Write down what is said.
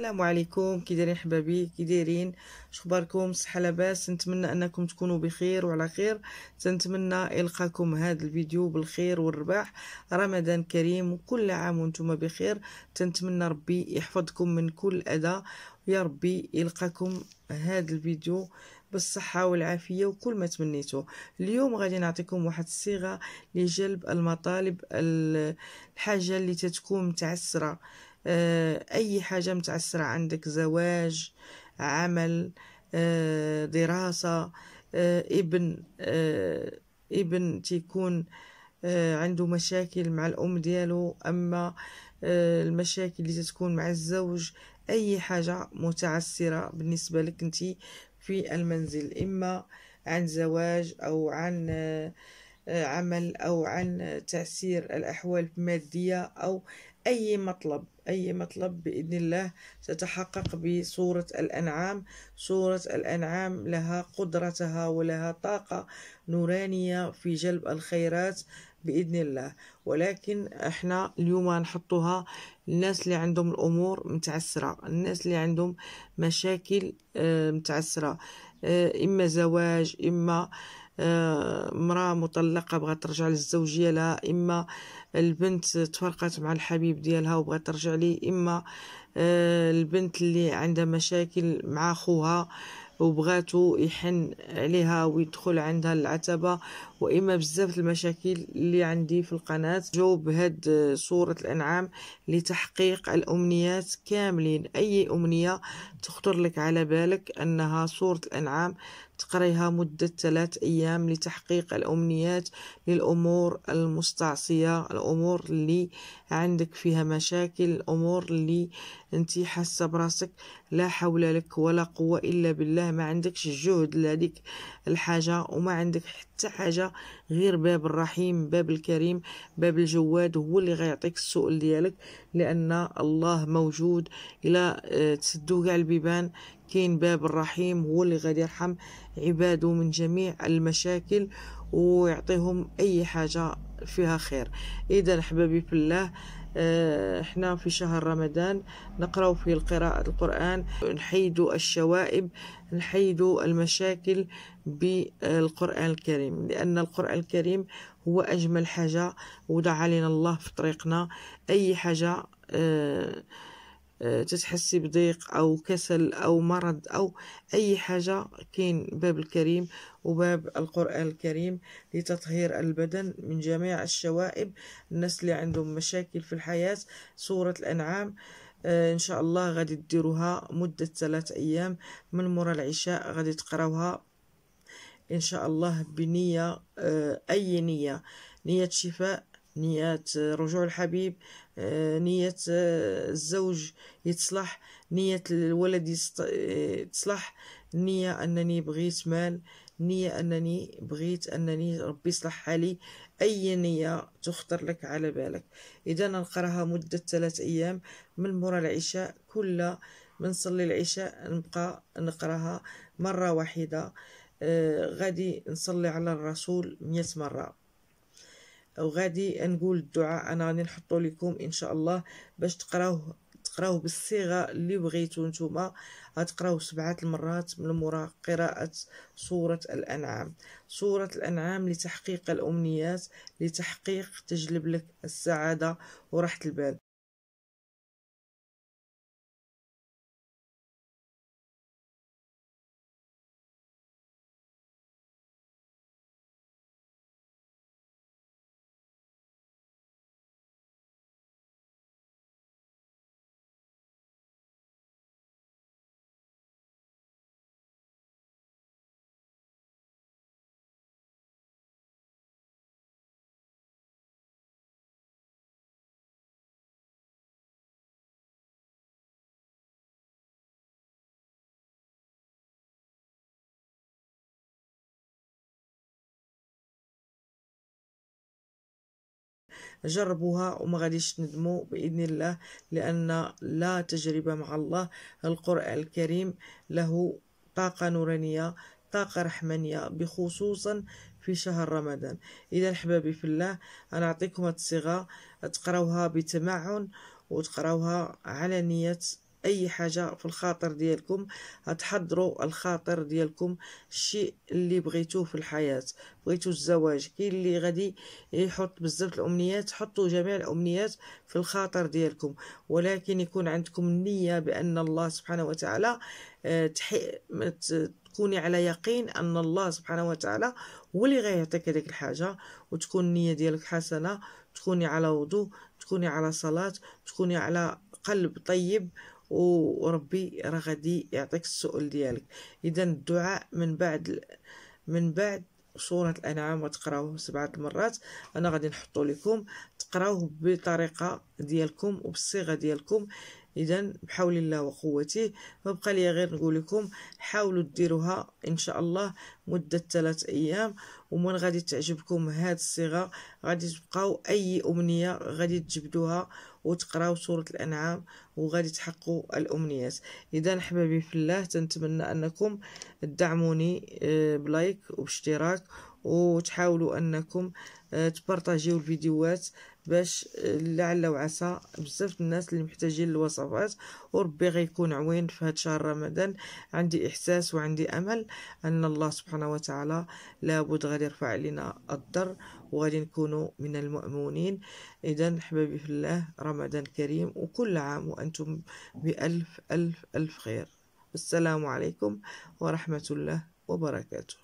السلام عليكم كي دايرين حبابي كي دايرين شخباركم صحه لاباس نتمنى انكم تكونوا بخير وعلى خير تنتمنى القاكم هذا الفيديو بالخير والرباح رمضان كريم وكل عام وانتم بخير تنتمنى ربي يحفظكم من كل اذى يا ربي يلقاكم هذا الفيديو بالصحة والعافية وكل ما تمنيتو اليوم غادي نعطيكم واحد الصيغة لجلب المطالب الحاجة اللي تتكون متعسرة آه، أي حاجة متعسرة عندك زواج عمل آه، دراسة آه، ابن ابن تيكون عنده مشاكل مع الأم ديالو أما المشاكل اللي تتكون مع الزوج أي حاجة متعسرة بالنسبة لك أنت في المنزل إما عن زواج أو عن عمل أو عن تعسير الأحوال المادية أو أي مطلب أي مطلب بإذن الله ستحقق بسورة الأنعام سورة الأنعام لها قدرتها ولها طاقة نورانية في جلب الخيرات بإذن الله ولكن احنا اليوم نحطها الناس اللي عندهم الأمور متعسرة الناس اللي عندهم مشاكل آه، متعسرة آه، إما زواج إما آه، امراه مطلقة بغات ترجع للزوج ديالها إما البنت تفرقت مع الحبيب ديالها وبغات ترجع ليه إما آه، البنت اللي عندها مشاكل مع خوها وبغاتو يحن عليها ويدخل عندها العتبة وإما بزاف المشاكل اللي عندي في القناة جاوب هاد صورة الأنعام لتحقيق الأمنيات كاملين أي أمنية تخطر لك على بالك أنها صورة الأنعام تقريها مدة ثلاث أيام لتحقيق الأمنيات للأمور المستعصية الأمور اللي عندك فيها مشاكل الأمور اللي أنت حاسة براسك لا حول لك ولا قوة إلا بالله ما عندكش الجهد لديك الحاجة وما عندك حتى حاجة غير باب الرحيم باب الكريم باب الجواد هو اللي غيعطيك السؤال ديالك لأن الله موجود إلى آه، تسدو كاع البيبان كاين باب الرحيم هو اللي غادي يرحم عباده من جميع المشاكل ويعطيهم اي حاجه فيها خير اذا حبابي في الله آه، احنا في شهر رمضان نقراو في القراءة القرآن نحيد الشوائب نحيد المشاكل بالقرآن الكريم لأن القرآن الكريم هو أجمل حاجة وضع علينا الله في طريقنا أي حاجة اه آه، تتحسي بضيق او كسل او مرض او اي حاجه كاين باب الكريم وباب القران الكريم لتطهير البدن من جميع الشوائب الناس اللي عندهم مشاكل في الحياه سوره الانعام آه، ان شاء الله غادي ديروها مده ثلاثة ايام من مورا العشاء غادي تقراوها ان شاء الله بنيه آه، اي نيه نيه شفاء نية آه، رجوع الحبيب آه، نية آه، الزوج يتصلح نية الولد يتصلح نية أنني بغيت مال نية أنني بغيت أنني ربي يصلح حالي أي نية تخطر لك على بالك إذا نقراها مدة ثلاث أيام من مورا العشاء كل من صلي العشاء نبقى نقراها مرة واحدة غادي نصلي على الرسول مئة مرة وغادي نقول الدعاء انا غادي نحطو لكم ان شاء الله باش تقراوه تقراوه بالصيغه اللي بغيتو نتوما غتقراوه سبعه المرات من مورا قراءه سوره الانعام سوره الانعام لتحقيق الامنيات لتحقيق تجلب لك السعاده وراحه البال جربوها وما غاديش ندموا باذن الله لان لا تجربه مع الله القران الكريم له طاقه نورانيه طاقة رحمانية بخصوصا في شهر رمضان إذا أحبابي في الله أنا أعطيكم هاد الصيغة تقراوها بتمعن وتقراوها على نية اي حاجه في الخاطر ديالكم هتحضروا الخاطر ديالكم الشيء اللي بغيتوه في الحياه بغيتو الزواج كاين اللي غادي يحط بزاف الامنيات حطوا جميع الامنيات في الخاطر ديالكم ولكن يكون عندكم نية بان الله سبحانه وتعالى آه، تكوني على يقين ان الله سبحانه وتعالى هو اللي غيعطيك هذيك الحاجه وتكون النيه ديالك حسنه تكوني على وضوء تكوني على صلاه تكوني على قلب طيب وربي راه غادي يعطيك السؤل ديالك اذا الدعاء من بعد من بعد سورة الأنعام وتقراوه سبعة المرات أنا غادي نحطو لكم تقراوه بطريقة ديالكم وبالصيغة ديالكم اذا بحول الله وقوته ما لي غير نقول لكم حاولوا ديروها ان شاء الله مده ثلاث ايام ومن غادي تعجبكم هاد الصيغه غادي تبقاو اي امنيه غادي تجبدوها وتقراو سوره الانعام وغادي تحققوا الامنيات اذا حبايبي في الله تنتمنى انكم تدعموني آه، بلايك وباشتراك وتحاولوا انكم آه، تبارطاجيو الفيديوهات باش لعل وعسى بزاف الناس اللي محتاجين الوصفات وربي غيكون عوين في هاد شهر رمضان عندي احساس وعندي امل ان الله سبحانه وتعالى لابد غادي يرفع علينا الضر وغادي نكونوا من المؤمنين اذا حبايبي في الله رمضان كريم وكل عام وانتم بالف الف الف خير السلام عليكم ورحمه الله وبركاته